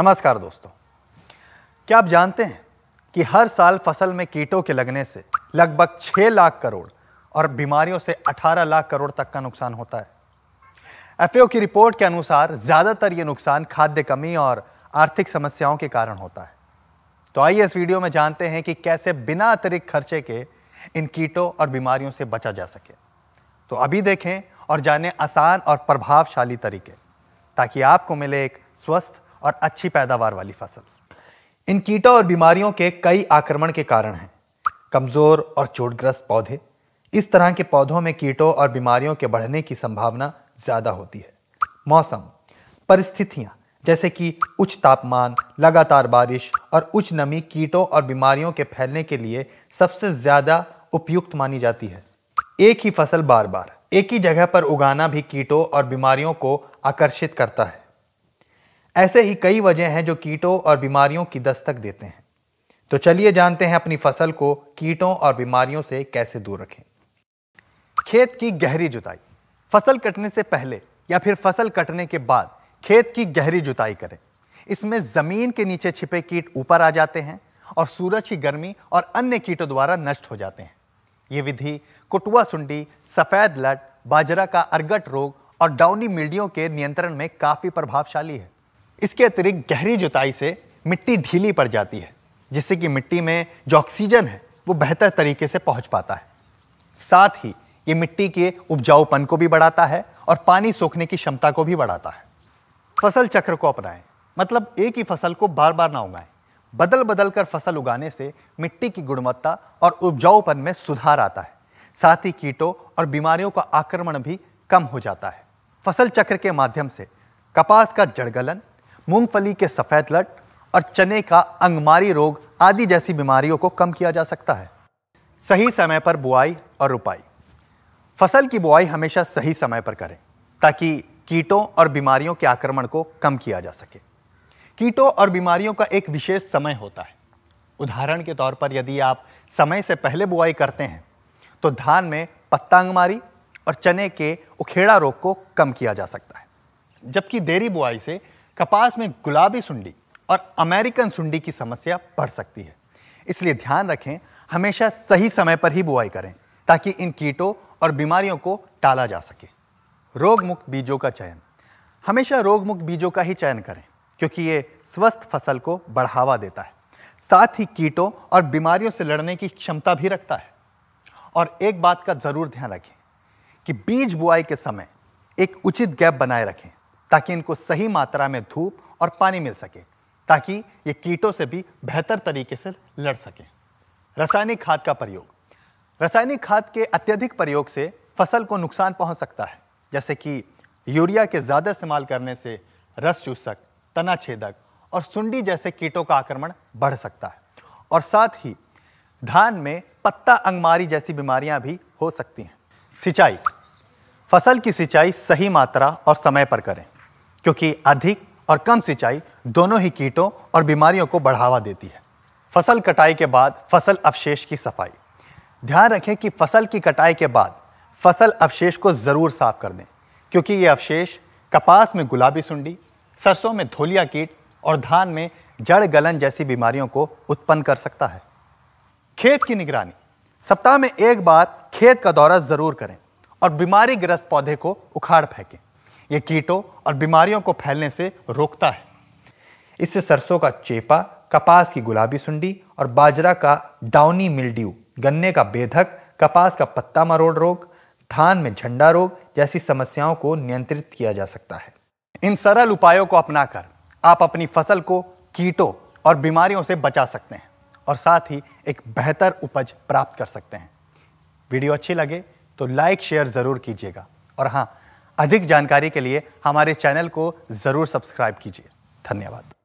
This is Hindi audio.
नमस्कार दोस्तों क्या आप जानते हैं कि हर साल फसल में कीटों के लगने से लगभग 6 लाख करोड़ और बीमारियों से 18 लाख करोड़ तक का नुकसान होता है एफएओ की रिपोर्ट के अनुसार ज़्यादातर ये नुकसान खाद्य कमी और आर्थिक समस्याओं के कारण होता है तो आइए इस वीडियो में जानते हैं कि कैसे बिना अतिरिक्त खर्चे के इन कीटों और बीमारियों से बचा जा सके तो अभी देखें और जानें आसान और प्रभावशाली तरीके ताकि आपको मिले एक स्वस्थ और अच्छी पैदावार वाली फसल इन कीटों और बीमारियों के कई आक्रमण के कारण हैं कमज़ोर और चोटग्रस्त पौधे इस तरह के पौधों में कीटों और बीमारियों के बढ़ने की संभावना ज़्यादा होती है मौसम परिस्थितियां जैसे कि उच्च तापमान लगातार बारिश और उच्च नमी कीटों और बीमारियों के फैलने के लिए सबसे ज़्यादा उपयुक्त मानी जाती है एक ही फसल बार बार एक ही जगह पर उगाना भी कीटों और बीमारियों को आकर्षित करता है ऐसे ही कई वजह हैं जो कीटों और बीमारियों की दस्तक देते हैं तो चलिए जानते हैं अपनी फसल को कीटों और बीमारियों से कैसे दूर रखें खेत की गहरी जुताई फसल कटने से पहले या फिर फसल कटने के बाद खेत की गहरी जुताई करें इसमें ज़मीन के नीचे छिपे कीट ऊपर आ जाते हैं और सूरज की गर्मी और अन्य कीटों द्वारा नष्ट हो जाते हैं ये विधि कुटुआ सुंडी सफ़ेद लट बाजरा का अर्गट रोग और डाउनी मिल्डियों के नियंत्रण में काफ़ी प्रभावशाली है इसके अतिरिक्त गहरी जुताई से मिट्टी ढीली पड़ जाती है जिससे कि मिट्टी में जो ऑक्सीजन है वो बेहतर तरीके से पहुंच पाता है साथ ही ये मिट्टी के उपजाऊपन को भी बढ़ाता है और पानी सोखने की क्षमता को भी बढ़ाता है फसल चक्र को अपनाएं मतलब एक ही फसल को बार बार ना उगाएं बदल बदल कर फसल उगाने से मिट्टी की गुणवत्ता और उपजाऊपन में सुधार आता है साथ ही कीटों और बीमारियों का आक्रमण भी कम हो जाता है फसल चक्र के माध्यम से कपास का जड़गलन मूंगफली के सफ़ेद लट और चने का अंगमारी रोग आदि जैसी बीमारियों को कम किया जा सकता है सही समय पर बुआई और रुपाई फसल की बुआई हमेशा सही समय पर करें ताकि कीटों और बीमारियों के आक्रमण को कम किया जा सके कीटों और बीमारियों का एक विशेष समय होता है उदाहरण के तौर पर यदि आप समय से पहले बुआई करते हैं तो धान में पत्ता अंगमारी और चने के उखेड़ा रोग को कम किया जा सकता है जबकि देरी बुआई से कपास में गुलाबी सुंडी और अमेरिकन सुंडी की समस्या बढ़ सकती है इसलिए ध्यान रखें हमेशा सही समय पर ही बुआई करें ताकि इन कीटों और बीमारियों को टाला जा सके रोग मुक्त बीजों का चयन हमेशा रोग मुक्त बीजों का ही चयन करें क्योंकि ये स्वस्थ फसल को बढ़ावा देता है साथ ही कीटों और बीमारियों से लड़ने की क्षमता भी रखता है और एक बात का ज़रूर ध्यान रखें कि बीज बुआई के समय एक उचित गैप बनाए रखें ताकि इनको सही मात्रा में धूप और पानी मिल सके ताकि ये कीटों से भी बेहतर तरीके से लड़ सकें रासायनिक खाद का प्रयोग रासायनिक खाद के अत्यधिक प्रयोग से फसल को नुकसान पहुंच सकता है जैसे कि यूरिया के ज़्यादा इस्तेमाल करने से रस चूसक तना छेदक और सुंडी जैसे कीटों का आक्रमण बढ़ सकता है और साथ ही धान में पत्ता अंगमारी जैसी बीमारियां भी हो सकती हैं सिंचाई फसल की सिंचाई सही मात्रा और समय पर करें क्योंकि अधिक और कम सिंचाई दोनों ही कीटों और बीमारियों को बढ़ावा देती है फसल कटाई के बाद फसल अवशेष की सफाई ध्यान रखें कि फसल की कटाई के बाद फसल अवशेष को ज़रूर साफ कर दें क्योंकि ये अवशेष कपास में गुलाबी सुंडी सरसों में धोलिया कीट और धान में जड़ गलन जैसी बीमारियों को उत्पन्न कर सकता है खेत की निगरानी सप्ताह में एक बार खेत का दौरा ज़रूर करें और बीमारी ग्रस्त पौधे को उखाड़ फेंकें ये कीटों और बीमारियों को फैलने से रोकता है इससे सरसों का चेपा कपास की गुलाबी सुंडी और बाजरा का डाउनी मिल्ड्यू गन्ने का बेधक कपास का पत्ता मरोड़ रोग धान में झंडा रोग जैसी समस्याओं को नियंत्रित किया जा सकता है इन सरल उपायों को अपनाकर आप अपनी फसल को कीटों और बीमारियों से बचा सकते हैं और साथ ही एक बेहतर उपज प्राप्त कर सकते हैं वीडियो अच्छी लगे तो लाइक शेयर ज़रूर कीजिएगा और हाँ अधिक जानकारी के लिए हमारे चैनल को ज़रूर सब्सक्राइब कीजिए धन्यवाद